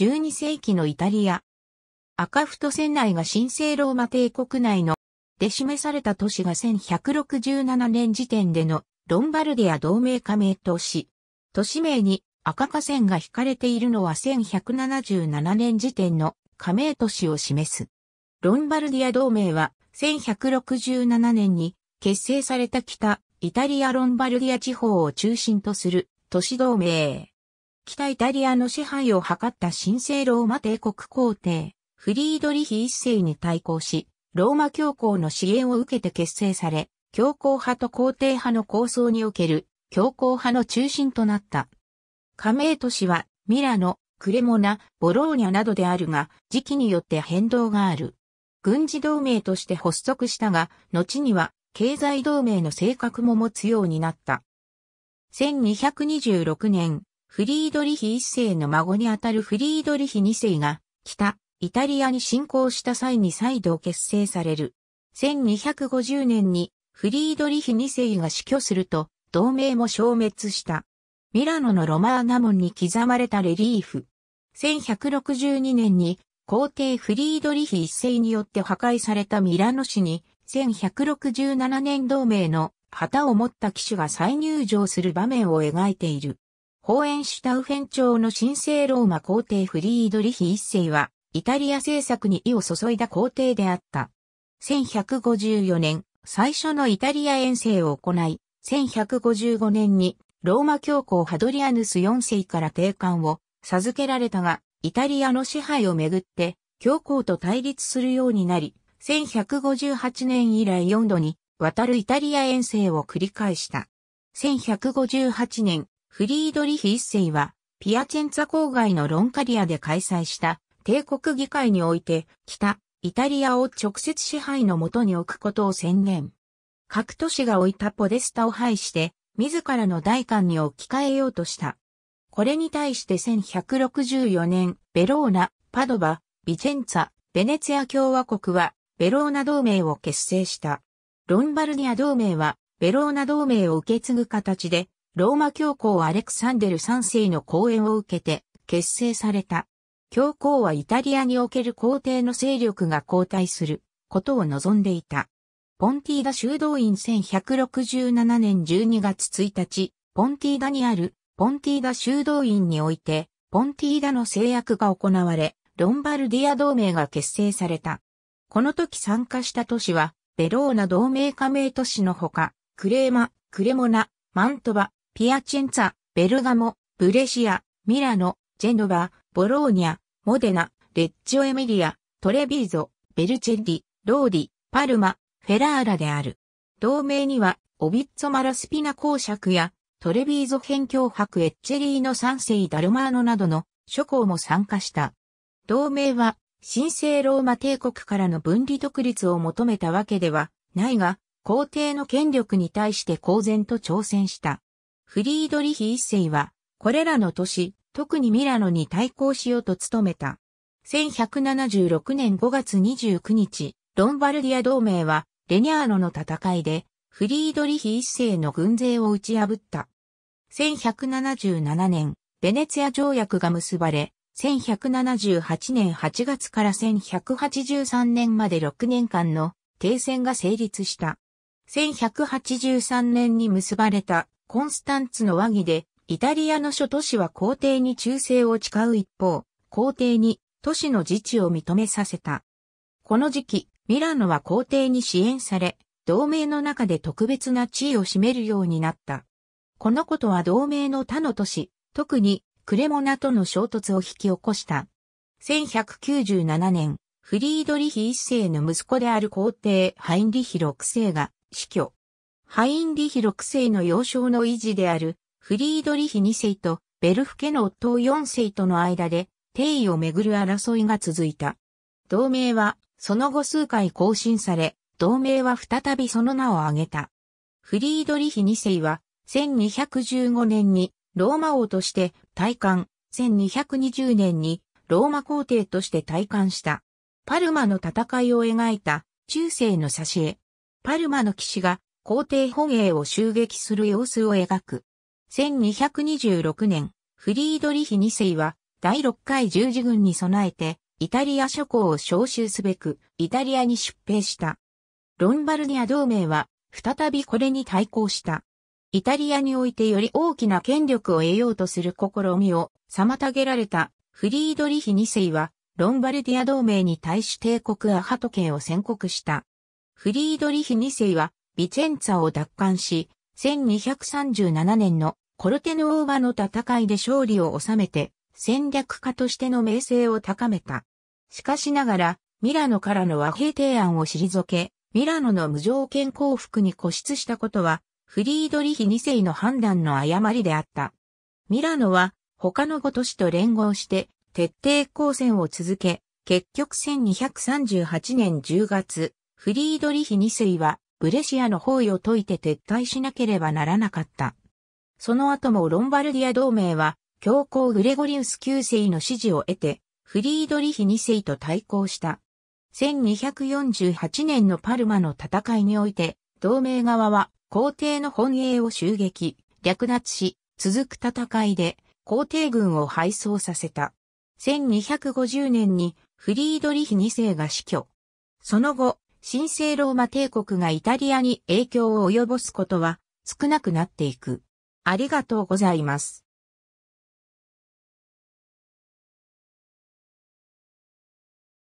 12世紀のイタリア。赤太船内が神聖ローマ帝国内ので示された都市が1167年時点でのロンバルディア同盟加盟都市。都市名に赤河川が引かれているのは1177年時点の加盟都市を示す。ロンバルディア同盟は1167年に結成された北イタリアロンバルディア地方を中心とする都市同盟。北イタリアの支配を図った神聖ローマ帝国皇帝、フリードリヒ一世に対抗し、ローマ教皇の支援を受けて結成され、教皇派と皇帝派の構想における教皇派の中心となった。加盟都市はミラノ、クレモナ、ボローニャなどであるが、時期によって変動がある。軍事同盟として発足したが、後には経済同盟の性格も持つようになった。1226年、フリードリヒ一世の孫にあたるフリードリヒ二世が、北、イタリアに侵攻した際に再度結成される。1250年にフリードリヒ二世が死去すると、同盟も消滅した。ミラノのロマーナ門に刻まれたレリーフ。1162年に皇帝フリードリヒ一世によって破壊されたミラノ市に、1167年同盟の旗を持った騎手が再入場する場面を描いている。ホーエンシュタウフェン朝の神聖ローマ皇帝フリードリヒ一世は、イタリア政策に意を注いだ皇帝であった。1154年、最初のイタリア遠征を行い、1155年にローマ教皇ハドリアヌス4世から定冠を授けられたが、イタリアの支配をめぐって、教皇と対立するようになり、1158年以来4度に渡るイタリア遠征を繰り返した。1158年、フリードリヒ一世は、ピアチェンツァ郊外のロンカリアで開催した帝国議会において、北、イタリアを直接支配のもとに置くことを宣言。各都市が置いたポデスタを廃して、自らの大官に置き換えようとした。これに対して1164年、ベローナ、パドバ、ビチェンツァ、ベネツィア共和国は、ベローナ同盟を結成した。ロンバルニア同盟は、ベローナ同盟を受け継ぐ形で、ローマ教皇アレクサンデル3世の講演を受けて結成された。教皇はイタリアにおける皇帝の勢力が後退することを望んでいた。ポンティーダ修道院1167年12月1日、ポンティーダにあるポンティーダ修道院において、ポンティーダの制約が行われ、ロンバルディア同盟が結成された。この時参加した都市は、ベローナ同盟加盟都市のほか、クレーマ、クレモナ、マントバ、ピアチェンツァ、ベルガモ、ブレシア、ミラノ、ジェノバ、ボローニャ、モデナ、レッジオエミリア、トレビーゾ、ベルチェッリ、ローディ、パルマ、フェラーラである。同盟には、オビッツォマラスピナ公爵や、トレビーゾ辺境博エッチェリーノ三世ダルマーノなどの諸侯も参加した。同盟は、神聖ローマ帝国からの分離独立を求めたわけではないが、皇帝の権力に対して公然と挑戦した。フリードリヒ一世は、これらの都市、特にミラノに対抗しようと努めた。1176年5月29日、ロンバルディア同盟は、レニャーノの戦いで、フリードリヒ一世の軍勢を打ち破った。1177年、ベネツィア条約が結ばれ、1178年8月から1183年まで6年間の停戦が成立した。1183年に結ばれたコンスタンツの和議で、イタリアの諸都市は皇帝に忠誠を誓う一方、皇帝に都市の自治を認めさせた。この時期、ミラノは皇帝に支援され、同盟の中で特別な地位を占めるようになった。このことは同盟の他の都市、特にクレモナとの衝突を引き起こした。1197年、フリードリヒ一世の息子である皇帝ハインリヒ六世が死去。ハインリヒ6世の幼少の維持であるフリードリヒ2世とベルフ家の夫4世との間で定位をめぐる争いが続いた。同盟はその後数回更新され、同盟は再びその名を挙げた。フリードリヒ2世は1215年にローマ王として退冠、1220年にローマ皇帝として退冠した。パルマの戦いを描いた中世の挿絵。パルマの騎士が皇帝本営を襲撃する様子を描く。1226年、フリードリヒ2世は第6回十字軍に備えて、イタリア諸侯を招集すべく、イタリアに出兵した。ロンバルディア同盟は、再びこれに対抗した。イタリアにおいてより大きな権力を得ようとする試みを妨げられたフリードリヒ2世は、ロンバルディア同盟に対し帝国アハト系を宣告した。フリードリヒ2世は、ビチェンツァを奪還し、1237年のコルテノーバの戦いで勝利を収めて、戦略家としての名声を高めた。しかしながら、ミラノからの和平提案を退け、ミラノの無条件降伏に固執したことは、フリードリヒ2世の判断の誤りであった。ミラノは、他の5都市と連合して、徹底抗戦を続け、結局1238年10月、フリードリヒ2世はブレシアの包囲を解いて撤退しなければならなかった。その後もロンバルディア同盟は、教皇グレゴリウス9世の支持を得て、フリードリヒ2世と対抗した。1248年のパルマの戦いにおいて、同盟側は皇帝の本営を襲撃、略奪し、続く戦いで皇帝軍を敗走させた。1250年にフリードリヒ2世が死去。その後、神聖ローマ帝国がイタリアに影響を及ぼすことは少なくなっていく。ありがとうございます。